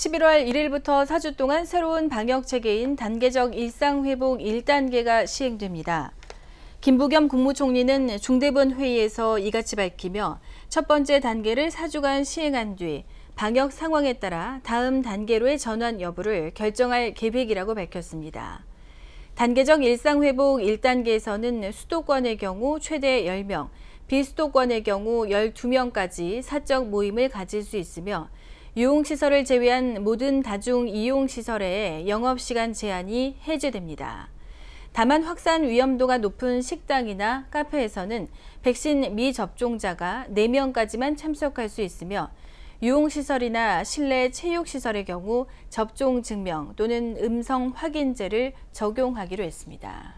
11월 1일부터 4주 동안 새로운 방역 체계인 단계적 일상 회복 1단계가 시행됩니다. 김부겸 국무총리는 중대본 회의에서 이같이 밝히며 첫 번째 단계를 4주간 시행한 뒤 방역 상황에 따라 다음 단계로의 전환 여부를 결정할 계획이라고 밝혔습니다. 단계적 일상 회복 1단계에서는 수도권의 경우 최대 10명, 비수도권의 경우 12명까지 사적 모임을 가질 수 있으며 유흥시설을 제외한 모든 다중 이용시설의 영업시간 제한이 해제됩니다. 다만 확산 위험도가 높은 식당이나 카페에서는 백신 미접종자가 4명까지만 참석할 수 있으며 유흥시설이나 실내 체육시설의 경우 접종 증명 또는 음성 확인제를 적용하기로 했습니다.